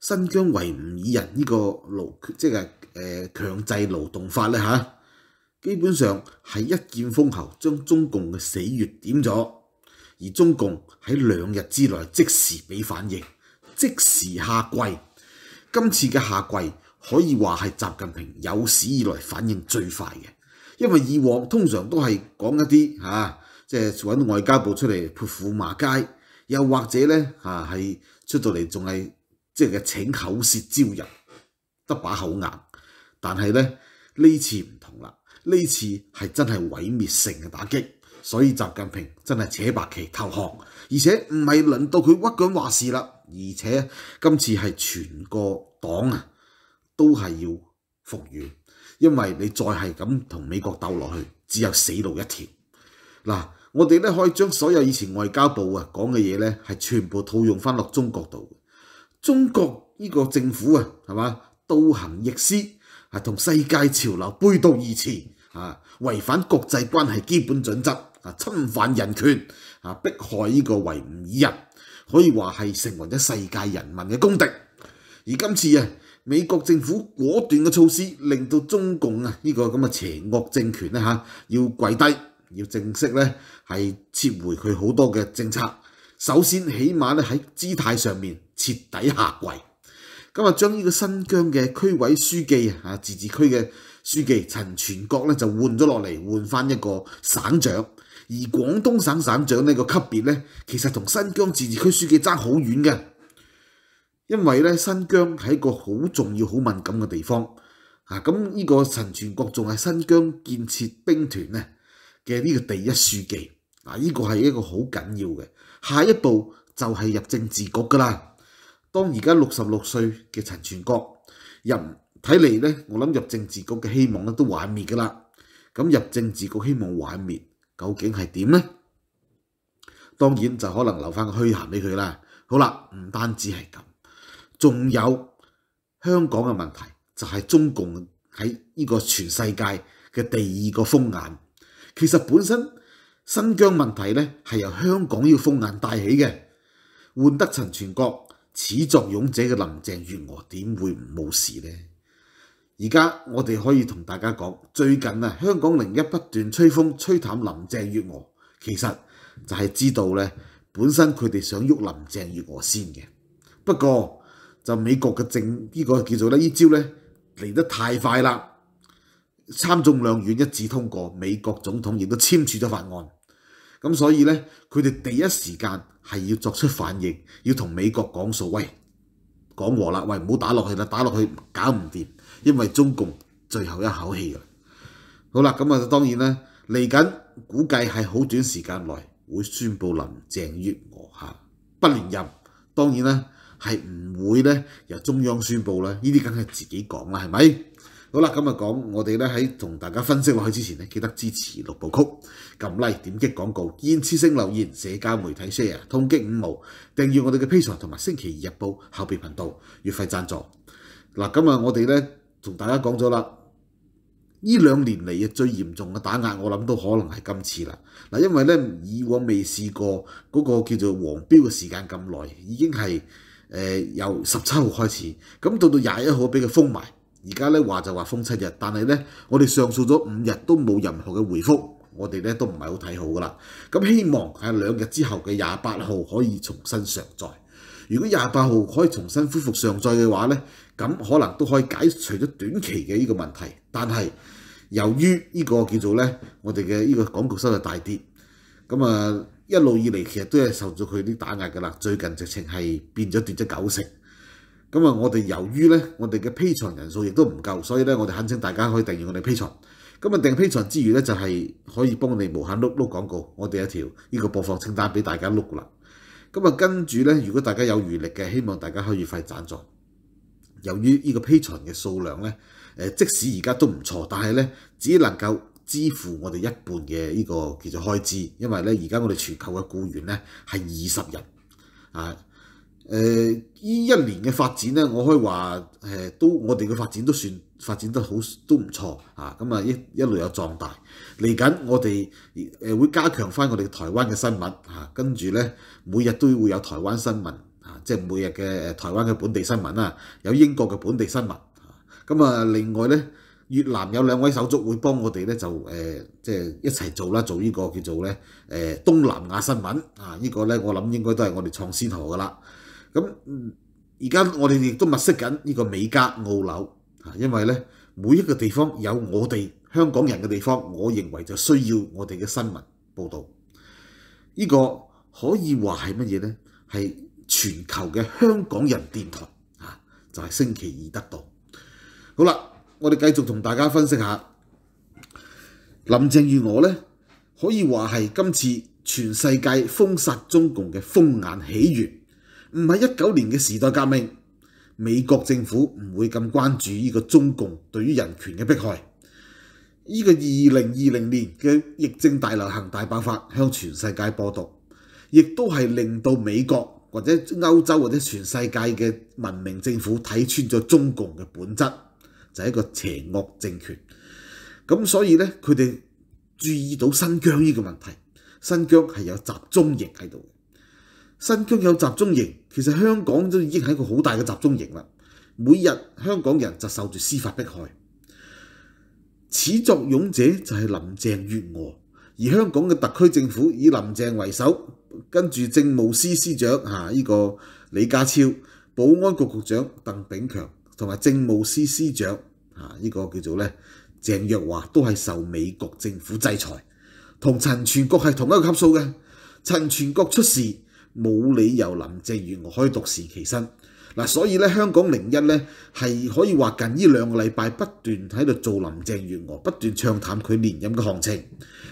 新疆維吾爾人呢個勞即係誒強制勞動法咧嚇，基本上係一箭封喉，將中共嘅死穴點咗。而中共喺兩日之內即時俾反應，即時下跪。今次嘅下跪可以話係習近平有史以來反應最快嘅，因為以往通常都係講一啲嚇，即係揾外交部出嚟潑婦罵街，又或者咧嚇係出到嚟仲係。即係請口舌招人得把口硬，但係咧呢次唔同啦。呢次係真係毀滅性嘅打擊，所以習近平真係扯白旗投降，而且唔係輪到佢屈講話事啦。而且今次係全個黨啊，都係要復原，因為你再係咁同美國鬥落去，只有死路一條嗱。我哋咧可以將所有以前外交部啊講嘅嘢咧，係全部套用翻落中國度。中國呢個政府啊，係嘛？倒行逆施，係同世界潮流背道而馳，啊，違反國際關係基本準則，啊，侵犯人權，啊，迫害呢個維吾爾人，可以話係成為咗世界人民嘅公敵。而今次啊，美國政府果斷嘅措施，令到中共啊呢個咁嘅邪惡政權咧嚇，要跪低，要正式咧係撤回佢好多嘅政策。首先，起碼咧喺姿態上面。徹底下跪咁啊！將呢個新疆嘅區委書記啊，自治區嘅書記陳全國咧就換咗落嚟，換翻一個省長。而廣東省省長呢個級別咧，其實同新疆自治區書記爭好遠嘅，因為咧新疆一個好重要、好敏感嘅地方啊。咁呢個陳全國仲係新疆建設兵團咧嘅呢個第一書記啊，呢個係一個好緊要嘅。下一步就係入政治局噶啦。當而家六十六歲嘅陳全國入睇嚟咧，我諗入政治局嘅希望咧都幻滅噶啦。咁入政治局希望幻滅，究竟係點咧？當然就可能留翻個虛陷俾佢啦。好啦，唔單止係咁，仲有香港嘅問題就係中共喺呢個全世界嘅第二個風眼。其實本身新疆問題咧係由香港要風眼帶起嘅，換得陳全國。始作俑者嘅林鄭月娥點會冇事呢？而家我哋可以同大家講，最近啊，香港另一不斷吹風、吹淡林鄭月娥，其實就係知道咧，本身佢哋想喐林鄭月娥先嘅。不過就美國嘅政呢個叫做咧，呢招咧嚟得太快啦，參眾兩院一致通過，美國總統亦都簽署咗法案。咁所以咧，佢哋第一時間係要作出反應，要同美國講數，喂，講和啦，喂，唔好打落去啦，打落去搞唔掂，因為中共最後一口氣啦。好啦，咁啊當然啦，嚟緊估計係好短時間內會宣布林鄭月娥下不連任。當然啦，係唔會咧由中央宣布啦，呢啲梗係自己講啦，係咪？好啦，咁啊，講我哋咧喺同大家分析落去之前咧，記得支持六部曲撳 Like、點擊廣告、煙持聲留言、社交媒體 share、通擊五毛、訂閱我哋嘅 Patreon 同埋星期二日報後備頻道月費贊助。嗱，今日我哋咧同大家講咗啦，呢兩年嚟嘅最嚴重嘅打壓，我諗都可能係今次啦。嗱，因為咧以往未試過嗰個叫做黃標嘅時間咁耐，已經係由十七號開始，咁到到廿一號俾佢封埋。而家咧話就話封七日，但係咧我哋上訴咗五日都冇任何嘅回覆，我哋咧都唔係好睇好噶啦。咁希望喺兩日之後嘅廿八號可以重新上載。如果廿八號可以重新恢復上載嘅話咧，咁可能都可以解除咗短期嘅呢個問題。但係由於呢個叫做咧我哋嘅呢個港告收入大跌，咁啊一路以嚟其實都係受咗佢啲打壓㗎啦。最近直情係變咗跌咗九成，咁啊，我哋由於咧，我哋嘅批存人數亦都唔夠，所以咧，我哋懇請大家可以訂閱我哋批存。咁啊，訂批存之餘咧，就係可以幫哋無限碌碌廣告，我哋一條呢個播放清單俾大家碌啦。咁啊，跟住咧，如果大家有餘力嘅，希望大家可以快啲助。由於呢個批存嘅數量咧，即使而家都唔錯，但係咧，只能夠支付我哋一半嘅呢個叫做開支，因為咧，而家我哋全球嘅僱員咧係二十人啊。誒依一年嘅發展咧，我可以話誒都我哋嘅發展都算發展得好都唔錯啊。咁啊一一路有壯大嚟緊，我哋誒會加強翻我哋台灣嘅新聞啊。跟住咧，每日都會有台灣新聞啊，即係每日嘅台灣嘅本地新聞啦。有英國嘅本地新聞啊。咁啊，另外咧，越南有兩位手足會幫我哋咧，就誒即係一齊做啦，做呢個叫做咧誒東南亞新聞啊。依個咧，我諗應該都係我哋創先河噶啦。咁而家我哋亦都物識緊呢個美加澳樓因為咧每一個地方有我哋香港人嘅地方，我認為就需要我哋嘅新聞報導。呢個可以話係乜嘢咧？係全球嘅香港人電台，就係星期二得到。好啦，我哋繼續同大家分析下林鄭月娥咧，可以話係今次全世界封殺中共嘅風眼起源。唔係一九年嘅時代革命，美國政府唔會咁關注呢個中共對於人權嘅迫害。呢個二零二零年嘅疫症大流行大爆發向全世界播毒，亦都係令到美國或者歐洲或者全世界嘅文明政府睇穿咗中共嘅本質就係一個邪惡政權。咁所以咧，佢哋注意到新疆呢個問題，新疆係有集中營喺度。新疆有集中營，其實香港都已經係一個好大嘅集中營啦。每日香港人就受住司法迫害，始作俑者就係林鄭月娥，而香港嘅特區政府以林鄭為首，跟住政務司司長啊，呢個李家超、保安局局長鄧炳強同埋政務司司長啊，呢個叫做咧鄭若華都係受美國政府制裁，同陳全國係同一個級數嘅。陳全國出事。冇理由林鄭月娥可以獨善其身，嗱，所以咧香港零一咧係可以話近呢兩個禮拜不斷喺度做林鄭月娥，不斷暢談佢連任嘅行情。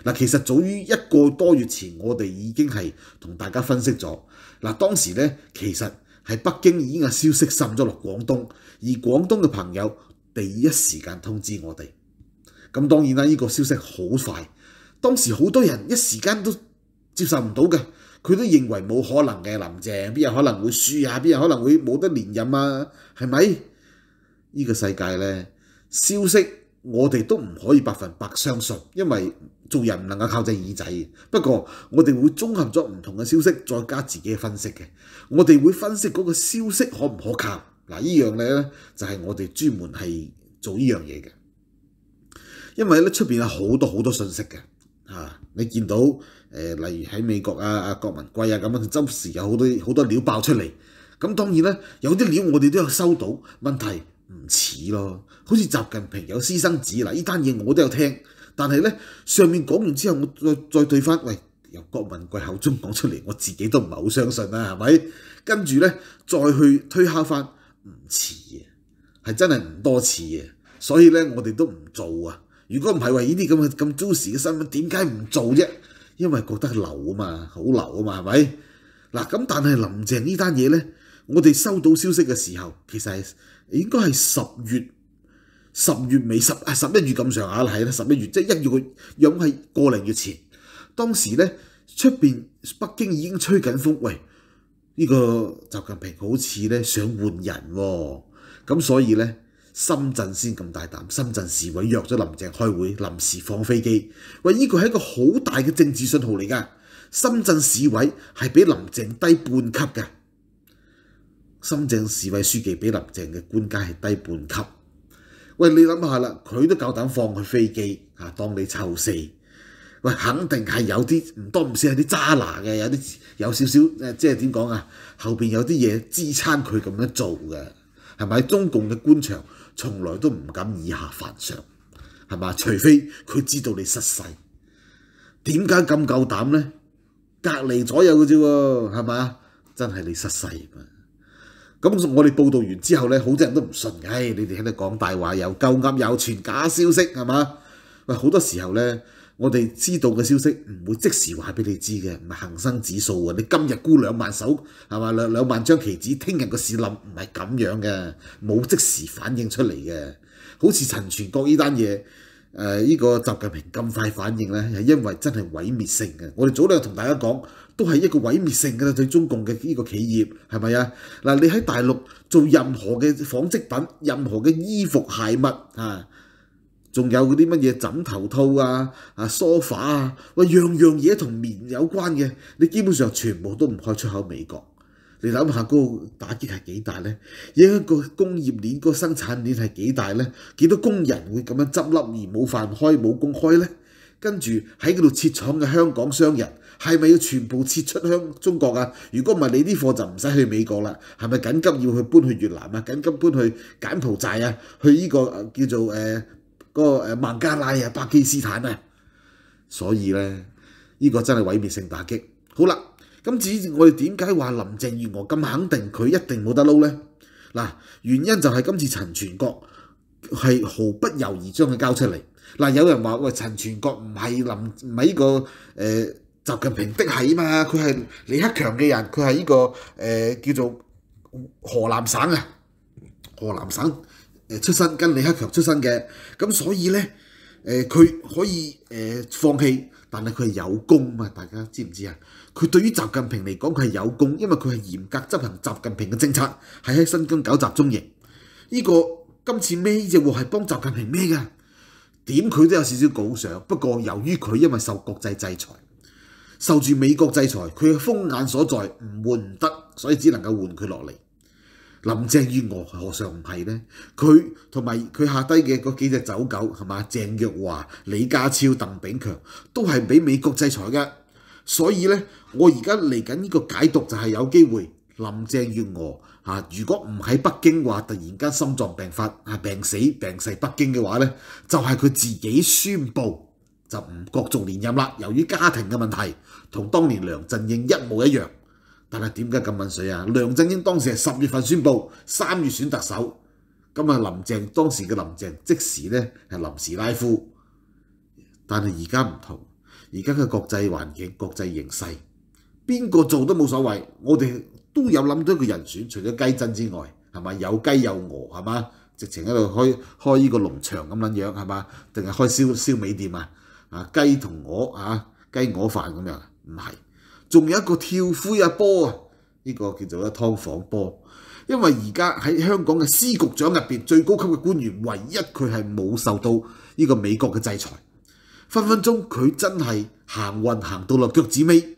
嗱，其實早於一個多月前，我哋已經係同大家分析咗。嗱，當時咧其實係北京已經嘅消息滲咗落廣東，而廣東嘅朋友第一時間通知我哋。咁當然啦，呢個消息好快，當時好多人一時間都接受唔到嘅。佢都認為冇可能嘅，林鄭邊有可能會輸啊？邊有可能會冇得連任啊？係咪？呢個世界咧，消息我哋都唔可以百分百相信，因為做人唔能夠靠隻耳仔不過我哋會綜合咗唔同嘅消息，再加自己嘅分析嘅。我哋會分析嗰個消息可唔可靠？嗱，呢樣嘢咧就係我哋專門係做呢樣嘢嘅，因為咧出面有好多好多信息嘅。嚇！你見到誒，例如喺美國啊，啊郭文貴啊咁樣，周時有好多好多料爆出嚟。咁當然咧，有啲料我哋都有收到，問題唔似咯，好似習近平有私生子嗱，依單嘢我都有聽。但係咧，上面講完之後，我再再對翻，喂，由郭文貴口中講出嚟，我自己都唔係好相信啦，係咪？跟住咧，再去推敲翻，唔似嘅，係真係唔多似嘅，所以咧，我哋都唔做啊。如果唔係為呢啲咁嘅咁 c 事嘅新聞，點解唔做啫？因為覺得流啊嘛，好流啊嘛，係咪？嗱咁，但係林鄭呢單嘢咧，我哋收到消息嘅時候，其實應該係十月、十月尾十啊十一月咁上下啦，係啦十一月，即係一月，咁係個零月前。當時咧，出邊北京已經吹緊風，喂，呢個習近平好似咧想換人，咁所以咧。深圳先咁大膽，深圳市委約咗林鄭開會，臨時放飛機。喂，呢個係一個好大嘅政治信號嚟噶。深圳市委係比林鄭低半級嘅，深圳市委書記比林鄭嘅官階係低半級。喂，你諗下啦，佢都夠膽放佢飛機啊，當你臭四。喂，肯定係有啲唔多唔少係啲渣拿嘅，有啲有少少即係點講啊？後面有啲嘢支撐佢咁樣做嘅，係咪？中共嘅官場。从来都唔敢以下犯上，系嘛？除非佢知道你失势，点解咁够胆咧？隔離左右嘅啫喎，系嘛？真系你失势啊！咁我哋报道完之后咧，好多人都唔信，唉！你哋喺度讲大话，又勾金，又传假消息，系嘛？喂，好多时候咧。我哋知道嘅消息唔會即時話俾你知嘅，唔係恆生指數喎。你今日沽兩萬手係嘛兩兩萬張棋子，聽日個市冧唔係咁樣嘅，冇即時反應出嚟嘅。好似陳全國呢單嘢，誒依個習近平咁快反應咧，係因為真係毀滅性嘅。我哋早兩日同大家講，都係一個毀滅性嘅啦，對中共嘅呢個企業係咪啊？嗱，你喺大陸做任何嘅紡織品，任何嘅衣服鞋襪啊～仲有嗰啲乜嘢枕頭套啊、啊沙發啊，喂，樣樣嘢同棉有關嘅，你基本上全部都唔開出口美國。你諗下嗰個打擊係幾大咧？影響個工業鏈、個生產鏈係幾大咧？幾多工人會咁樣執笠而冇飯開、冇工開咧？跟住喺嗰度設廠嘅香港商人係咪要全部撤出香中國啊？如果唔係，你啲貨就唔使去美國啦。係咪緊急要去搬去越南啊？緊急搬去柬埔寨啊？去呢個叫做誒？個誒孟加拉啊、巴基斯坦啊，所以咧，依個真係毀滅性打擊。好啦，咁至於我哋點解話林鄭月娥咁肯定佢一定冇得撈咧？嗱，原因就係今次陳全國係毫不猶豫將佢交出嚟。嗱，有人話喂陳全國唔係林唔係呢個誒習近平的係啊嘛，佢係李克強嘅人，佢係呢個誒叫做河南省啊，河南省。誒出身跟李克強出身嘅，咁所以咧，誒佢可以誒放棄，但係佢係有功啊！大家知唔知啊？佢對於習近平嚟講係有功，因為佢係嚴格執行習近平嘅政策，係喺新疆搞集中營。呢個今次孭呢只鑊係幫習近平孭嘅，點佢都有少少稿上。不過由於佢因為受國際制裁，受住美國制裁，佢嘅風眼所在唔換得，所以只能夠換佢落嚟。林鄭月娥何嘗唔係咧？佢同埋佢下低嘅嗰幾隻走狗係嘛？鄭若華、李家超、鄧炳強都係俾美國制裁嘅。所以咧，我而家嚟緊呢個解讀就係有機會林鄭月娥啊，如果唔喺北京話突然間心臟病發啊病死病逝北京嘅話咧，就係佢自己宣布就唔角逐連任啦。由於家庭嘅問題，同當年梁振英一模一樣。但係點解咁問水啊？梁振英當時係十月份宣佈三月選特首，咁啊林鄭當時嘅林鄭即時咧係臨時拉夫，但係而家唔同，而家嘅國際環境、國際形勢，邊個做都冇所謂。我哋都有諗到一個人選，除咗雞珍之外，係咪有雞有鵝？係嘛，直情喺度開開依個農場咁撚樣係嘛？定係開燒燒味店啊？啊雞同鵝啊，雞鵝飯咁樣，唔係。仲有一個跳灰啊波啊，呢個叫做湯房波。因為而家喺香港嘅司局長入面，最高級嘅官員，唯一佢係冇受到呢個美國嘅制裁。分分鐘佢真係行運行到落腳趾尾。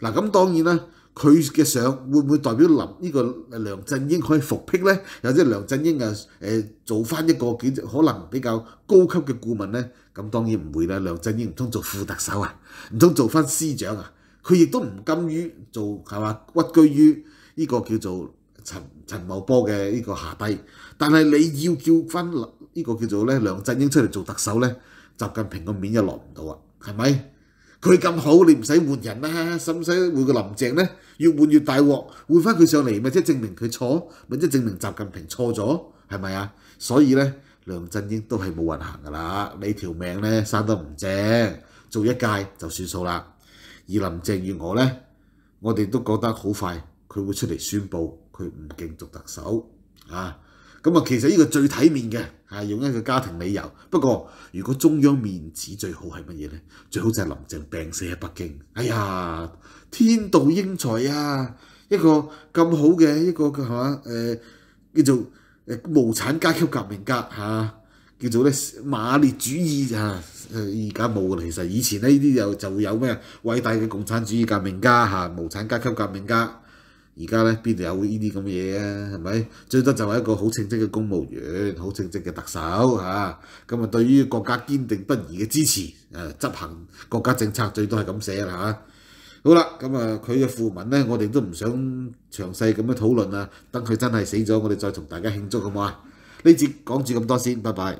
嗱咁當然啦，佢嘅相會唔會代表林呢個梁振英可以伏辟咧？有啲梁振英啊做翻一個幾可能比較高級嘅顧問咧？咁當然唔會啦。梁振英唔通做副特首啊？唔 通做翻司長啊？佢亦都唔甘於做係嘛屈居於呢個叫做陳陳茂波嘅呢個下低，但係你要叫翻呢個叫做咧梁振英出嚟做特首咧，習近平個面又落唔到啊，係咪？佢咁好，你唔使換人啦，使唔使換個林鄭咧？越換越大鑊，換翻佢上嚟咪即係證明佢錯，咪即係證明習近平錯咗，係咪啊？所以咧，梁振英都係冇運行㗎啦，你條命咧生得唔正，做一屆就算數啦。而林鄭與我咧，我哋都覺得好快，佢會出嚟宣佈佢唔競逐特首啊！咁啊，其實呢個最體面嘅啊，用一個家庭理由。不過，如果中央面子最好係乜嘢咧？最好就係林鄭病死喺北京。哎呀，天道英才啊！一個咁好嘅一個叫係嘛誒，叫做誒無產階級革命家嚇。叫做咧馬列主義啊，而家冇啦。其實以前咧呢啲又就會有咩偉大嘅共產主義革命家嚇，無產階級革命家。而家咧邊度有呢啲咁嘅嘢啊？係咪最多就係一個好稱職嘅公務員，好稱職嘅特首嚇。咁啊對於國家堅定不移嘅支持，誒執行國家政策最多係咁寫啦嚇。好啦，咁啊佢嘅負文咧，我哋都唔想詳細咁樣討論啊。等佢真係死咗，我哋再同大家慶祝好好啊。呢節講住咁多先，拜拜。